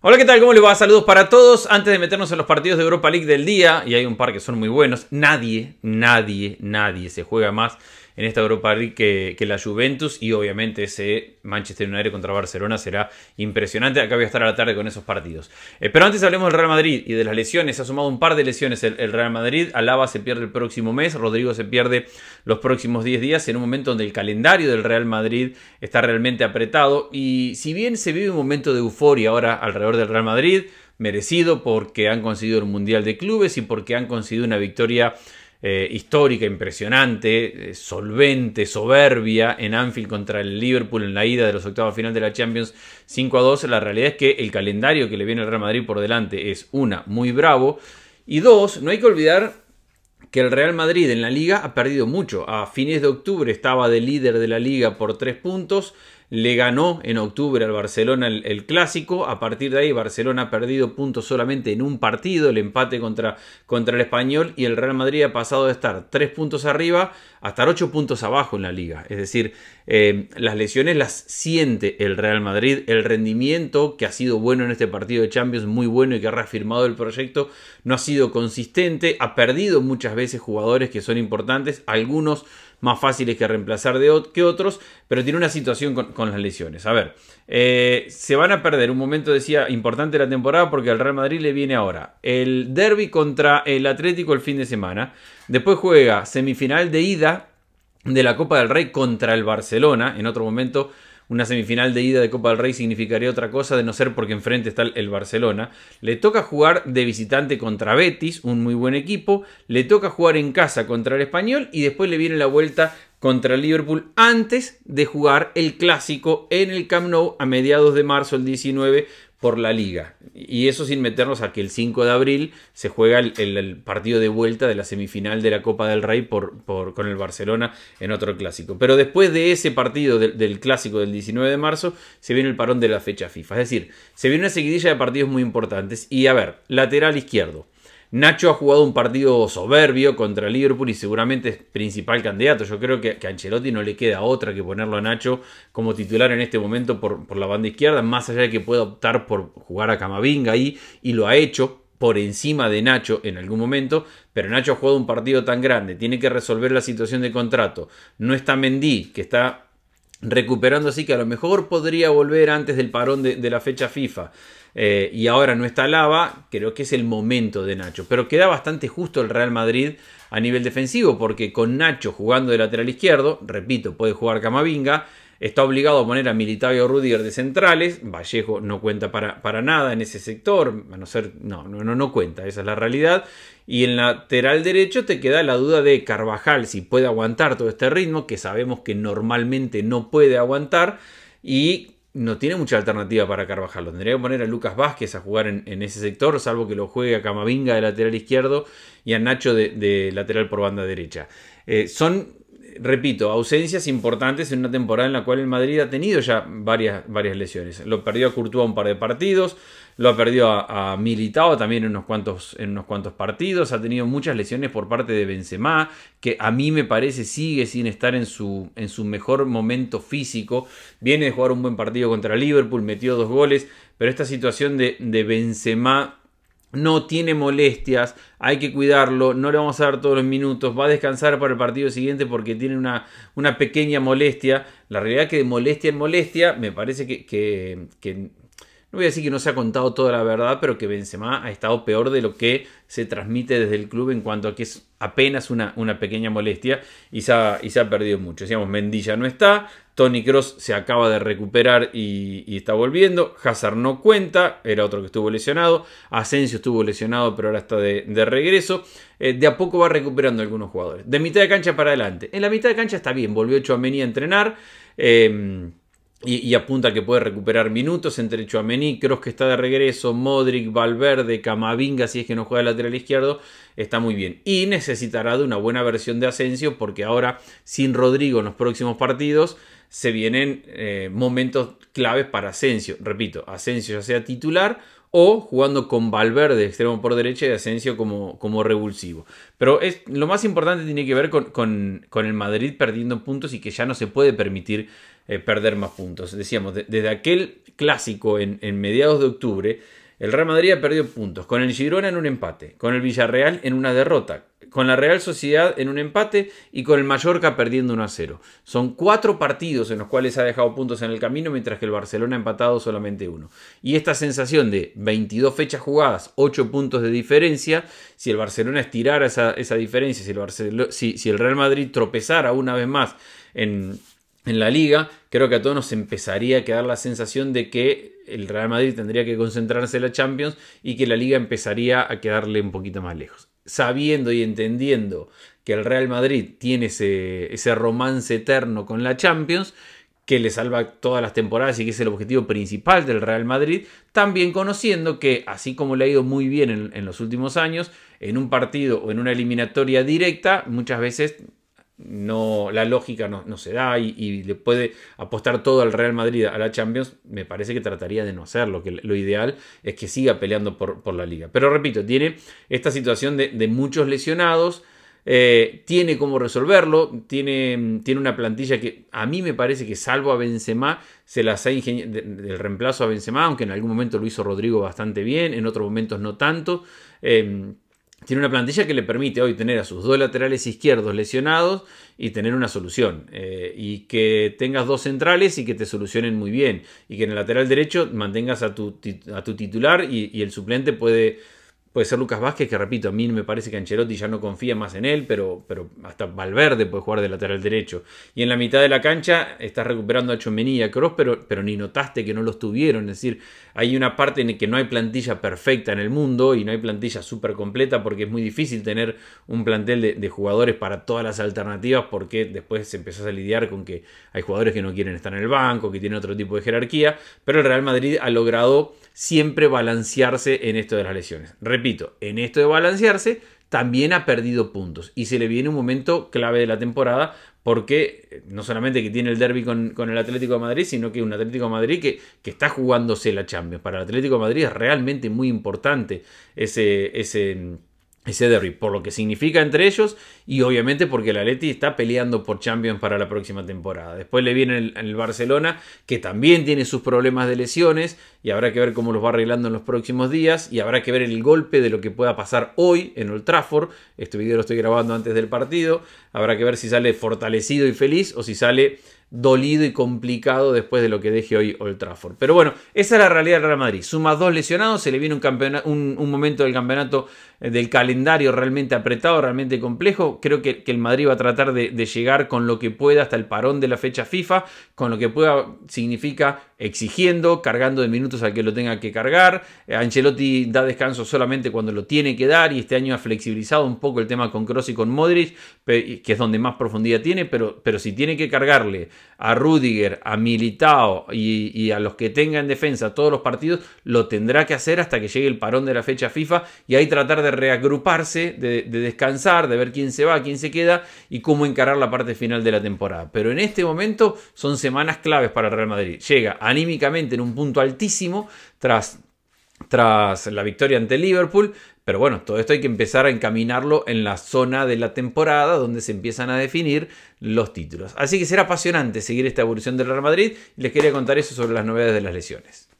Hola, ¿qué tal? ¿Cómo les va? Saludos para todos. Antes de meternos en los partidos de Europa League del día, y hay un par que son muy buenos, nadie, nadie, nadie se juega más en esta Europa League que, la Juventus y obviamente ese Manchester United contra Barcelona será impresionante. Acá voy a estar a la tarde con esos partidos. Eh, pero antes hablemos del Real Madrid y de las lesiones. Se ha sumado un par de lesiones el, el, Real Madrid. Alaba se pierde el próximo mes, Rodrigo se pierde los próximos 10 días en un momento donde el calendario del Real Madrid está realmente apretado y si bien se vive un momento de euforia ahora alrededor del Real Madrid, merecido porque han conseguido el Mundial de Clubes y porque han conseguido una victoria eh, histórica, impresionante, eh, solvente, soberbia en Anfield contra el Liverpool en la ida de los octavos final de la Champions 5 a 2. La realidad es que el calendario que le viene al Real Madrid por delante es una, muy bravo. Y dos, no hay que olvidar que el Real Madrid en la liga ha perdido mucho. A fines de octubre estaba de líder de la liga por tres puntos le ganó en octubre al Barcelona el, clásico. A partir de ahí, Barcelona ha perdido puntos solamente en un partido, el empate contra, contra el español, y el Real Madrid ha pasado de estar 3 puntos arriba a estar 8 puntos abajo en la liga. Es decir, eh, las lesiones las siente el Real Madrid, el rendimiento que ha sido bueno en este partido de Champions, muy bueno y que ha reafirmado el proyecto, no ha sido consistente, ha perdido muchas veces jugadores que son importantes, algunos más fáciles que reemplazar de, que otros, pero tiene una situación con, las lesiones. A ver, eh, se van a perder un momento, decía, importante la temporada porque al Real Madrid le viene ahora el derby contra el Atlético el fin de semana. Después juega semifinal de ida de la Copa del Rey contra el Barcelona. En otro momento una semifinal de ida de Copa del Rey significaría otra cosa, de no ser porque enfrente está el Barcelona. Le toca jugar de visitante contra Betis, un muy buen equipo. Le toca jugar en casa contra el Español y después le viene la vuelta contra Liverpool antes de jugar el clásico en el Camp Nou a mediados de marzo el 19 por la liga. Y eso sin meternos a que el 5 de abril se juega el, partido de vuelta de la semifinal de la Copa del Rey por, con el Barcelona en otro clásico. Pero después de ese partido del clásico del 19 de marzo se viene el parón de la fecha FIFA. Es decir, se viene una seguidilla de partidos muy importantes. Y a ver, lateral izquierdo. Nacho ha jugado un partido soberbio contra Liverpool y seguramente es principal candidato. Yo creo que, a Ancelotti no le queda otra que ponerlo a Nacho como titular en este momento por, por la banda izquierda, más allá de que pueda optar por jugar a Camavinga ahí y lo ha hecho por encima de Nacho en algún momento, pero Nacho ha jugado un partido tan grande, tiene que resolver la situación de contrato, no está Mendy, que está recuperando así que a lo mejor podría volver antes del parón de, la fecha FIFA. Eh, y ahora no está Lava, creo que es el momento de Nacho. Pero queda bastante justo el Real Madrid a nivel defensivo, porque con Nacho jugando de lateral izquierdo, repito, puede jugar Camavinga, está obligado a poner a Militavio Rudiger de centrales. Vallejo no cuenta para, para nada en ese sector, a no ser, no, no, no cuenta, esa es la realidad. Y en lateral derecho te queda la duda de Carvajal si puede aguantar todo este ritmo, que sabemos que normalmente no puede aguantar. Y no tiene mucha alternativa para Carvajal. Lo tendría que poner a Lucas Vázquez a jugar en, ese sector, salvo que lo juegue a Camavinga de lateral izquierdo y a Nacho de, lateral por banda derecha. Eh, son repito, ausencias importantes en una temporada en la cual el Madrid ha tenido ya varias, varias lesiones. Lo perdió a Courtois un par de partidos, lo ha perdido a, Militado Militao también en unos, cuantos, en unos cuantos partidos, ha tenido muchas lesiones por parte de Benzema, que a mí me parece sigue sin estar en su, en su mejor momento físico. Viene de jugar un buen partido contra Liverpool, metió dos goles, pero esta situación de, de Benzema no tiene molestias, hay que cuidarlo, no le vamos a dar todos los minutos, va a descansar para el partido siguiente porque tiene una, una pequeña molestia. La realidad es que de molestia en molestia, me parece que, que, que no voy a decir que no se ha contado toda la verdad, pero que Benzema ha estado peor de lo que se transmite desde el club en cuanto a que es apenas una, pequeña molestia y se, ha, perdido mucho. Decíamos, Mendilla no está, Tony Cross se acaba de recuperar y, está volviendo, Hazard no cuenta, era otro que estuvo lesionado, Asensio estuvo lesionado pero ahora está de, regreso. Eh, de a poco va recuperando algunos jugadores. De mitad de cancha para adelante. En la mitad de cancha está bien, volvió Chouameni a entrenar. Eh, y, apunta que puede recuperar minutos entre Chuamení, creo que está de regreso, Modric, Valverde, Camavinga, si es que no juega el lateral izquierdo, está muy bien. Y necesitará de una buena versión de Asensio, porque ahora sin Rodrigo en los próximos partidos se vienen eh, momentos claves para Asensio. Repito, Asensio ya sea titular o jugando con Valverde extremo por derecha y Asensio como, como revulsivo. Pero es, lo más importante tiene que ver con, con, con el Madrid perdiendo puntos y que ya no se puede permitir eh, perder más puntos. Decíamos, desde aquel clásico en, mediados de octubre, el Real Madrid ha perdido puntos. Con el Girona en un empate, con el Villarreal en una derrota, con la Real Sociedad en un empate y con el Mallorca perdiendo 1 a 0. Son cuatro partidos en los cuales ha dejado puntos en el camino, mientras que el Barcelona ha empatado solamente uno. Y esta sensación de 22 fechas jugadas, 8 puntos de diferencia, si el Barcelona estirara esa, esa diferencia, si si el Real Madrid tropezara una vez más en en la liga, creo que a todos nos empezaría a quedar la sensación de que el Real Madrid tendría que concentrarse en la Champions y que la liga empezaría a quedarle un poquito más lejos. Sabiendo y entendiendo que el Real Madrid tiene ese, romance eterno con la Champions, que le salva todas las temporadas y que es el objetivo principal del Real Madrid, también conociendo que, así como le ha ido muy bien en los últimos años, en un partido o en una eliminatoria directa, muchas veces no, la lógica no, se da y, le puede apostar todo al Real Madrid a la Champions, me parece que trataría de no hacerlo, que lo ideal es que siga peleando por, la liga. Pero repito, tiene esta situación de, muchos lesionados, eh, tiene cómo resolverlo, tiene, tiene una plantilla que a mí me parece que salvo a Benzema, se las ha ingeniado reemplazo a Benzema, aunque en algún momento lo hizo Rodrigo bastante bien, en otros momentos no tanto. Eh, tiene una plantilla que le permite hoy tener a sus dos laterales izquierdos lesionados y tener una solución. Eh, y que tengas dos centrales y que te solucionen muy bien. Y que en el lateral derecho mantengas a tu, a tu titular y el suplente puede Puede ser Lucas Vázquez, que repito, a mí me parece que Ancelotti ya no confía más en él, pero, pero hasta Valverde puede jugar de lateral derecho. Y en la mitad de la cancha estás recuperando a Chomení y a Cross, pero, ni notaste que no los tuvieron. Es decir, hay una parte en la que no hay plantilla perfecta en el mundo y no hay plantilla súper completa porque es muy difícil tener un plantel de, jugadores para todas las alternativas porque después empezás a lidiar con que hay jugadores que no quieren estar en el banco, que tienen otro tipo de jerarquía, pero el Real Madrid ha logrado siempre balancearse en esto de las lesiones. Repito, en esto de balancearse, también ha perdido puntos. Y se le viene un momento clave de la temporada porque eh, no solamente que tiene el derby con, el Atlético de Madrid, sino que un Atlético de Madrid que, que, está jugándose la Champions. Para el Atlético de Madrid es realmente muy importante ese, ese ese derby, por lo que significa entre ellos y obviamente porque el Atleti está peleando por Champions para la próxima temporada. Después le viene el, el, Barcelona, que también tiene sus problemas de lesiones y habrá que ver cómo los va arreglando en los próximos días y habrá que ver el golpe de lo que pueda pasar hoy en Old Trafford. Este video lo estoy grabando antes del partido. Habrá que ver si sale fortalecido y feliz o si sale dolido y complicado después de lo que deje hoy Old Trafford. Pero bueno, esa es la realidad del Real Madrid. Suma dos lesionados, se le viene un, un momento del campeonato, eh, del calendario realmente apretado, realmente complejo. Creo que, el Madrid va a tratar de llegar con lo que pueda hasta el parón de la fecha FIFA, con lo que pueda significa exigiendo, cargando de minutos al que lo tenga que cargar. Eh, Ancelotti da descanso solamente cuando lo tiene que dar y este año ha flexibilizado un poco el tema con Cross y con Modric, que es donde más profundidad tiene, pero, pero si tiene que cargarle a Rudiger, a Militao y, a los que tengan en defensa todos los partidos, lo tendrá que hacer hasta que llegue el parón de la fecha FIFA y ahí tratar de reagruparse, de, descansar, de ver quién se va, quién se queda y cómo encarar la parte final de la temporada. Pero en este momento son semanas claves para Real Madrid. Llega a anímicamente en un punto altísimo tras, la victoria ante Liverpool. Pero bueno, todo esto hay que empezar a encaminarlo en la zona de la temporada donde se empiezan a definir los títulos. Así que será apasionante seguir esta evolución del Real Madrid. y Les quería contar eso sobre las novedades de las lesiones.